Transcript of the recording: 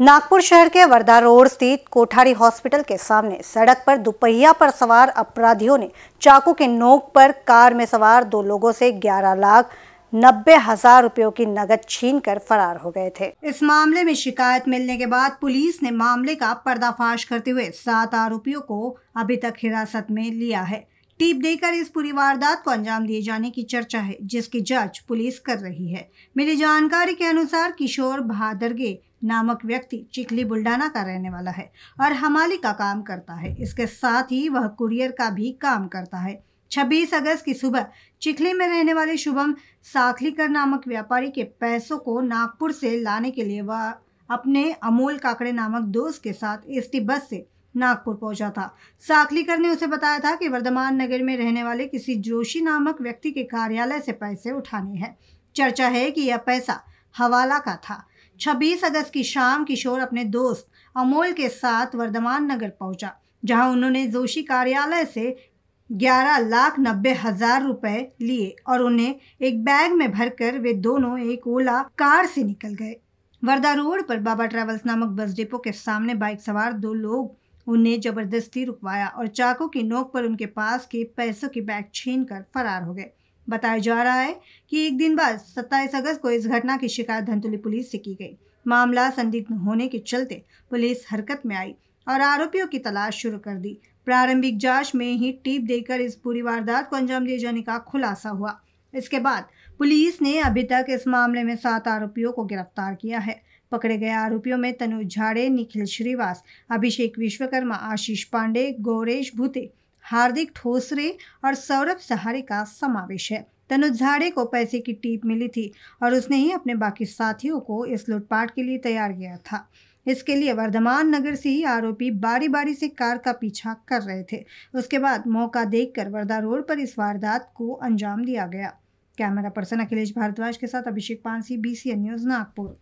नागपुर शहर के वर्धा रोड स्थित कोठारी हॉस्पिटल के सामने सड़क पर दुपहिया पर सवार अपराधियों ने चाकू के नोक पर कार में सवार दो लोगों से 11 लाख नब्बे हजार रुपयों की नगद छीन कर फरार हो गए थे इस मामले में शिकायत मिलने के बाद पुलिस ने मामले का पर्दाफाश करते हुए सात आरोपियों को अभी तक हिरासत में लिया है टीप देकर इस पूरी वारदात को अंजाम दिए जाने की चर्चा है जिसकी जांच पुलिस कर रही है मिली जानकारी के अनुसार किशोर भादरगे नामक व्यक्ति चिखली बुल्डाना का रहने वाला है और हमाली का काम करता है इसके साथ ही वह कुरियर का भी काम करता है 26 अगस्त की सुबह चिखली में रहने वाले शुभम साखलीकर नामक व्यापारी के पैसों को नागपुर से लाने के लिए वह अपने अमोल काकड़े नामक दोस्त के साथ एसटी बस से नागपुर पहुंचा था साखलीकर ने उसे बताया था कि वर्धमान नगर में रहने वाले किसी जोशी नामक व्यक्ति के कार्यालय से पैसे उठाने हैं चर्चा है कि यह पैसा हवाला का था 26 अगस्त की शाम किशोर अपने दोस्त अमोल के साथ वर्धमान नगर पहुंचा जहां उन्होंने जोशी कार्यालय से ग्यारह लाख नब्बे हजार रुपए लिए और उन्हें एक बैग में भरकर वे दोनों एक ओला कार से निकल गए वर्धा रोड पर बाबा ट्रेवल्स नामक बस डिपो के सामने बाइक सवार दो लोग उन्हें जबरदस्ती रुकवाया और चाकू की नोक पर उनके पास के पैसों की बैग छीन कर फरार हो गए बताया जा रहा है कि एक दिन बाद सत्ताईस अगस्त को इस घटना की शिकायत धंतुली पुलिस से की गई मामला संदिग्ध होने के चलते पुलिस हरकत में आई और आरोपियों की तलाश शुरू कर दी प्रारंभिक जांच में ही टीप देकर इस पूरी वारदात को अंजाम दिए जाने का खुलासा हुआ इसके बाद पुलिस ने अभी तक इस मामले में सात आरोपियों को गिरफ्तार किया है पकड़े गए आरोपियों में तनुज झाड़े निखिल श्रीवास अभिषेक विश्वकर्मा आशीष पांडे गौरेश भूते हार्दिक ठोसरे और सौरभ सहारे का समावेश है तनुज झाड़े को पैसे की टीप मिली थी और उसने ही अपने बाकी साथियों को इस लूटपाट के लिए तैयार किया था इसके लिए वर्धमान नगर से ही आरोपी बारी बारी से कार का पीछा कर रहे थे उसके बाद मौका देखकर वर्धा रोड पर इस वारदात को अंजाम दिया गया कैमरा पर्सन अखिलेश भारद्वाज के साथ अभिषेक पानसी बी न्यूज़ नागपुर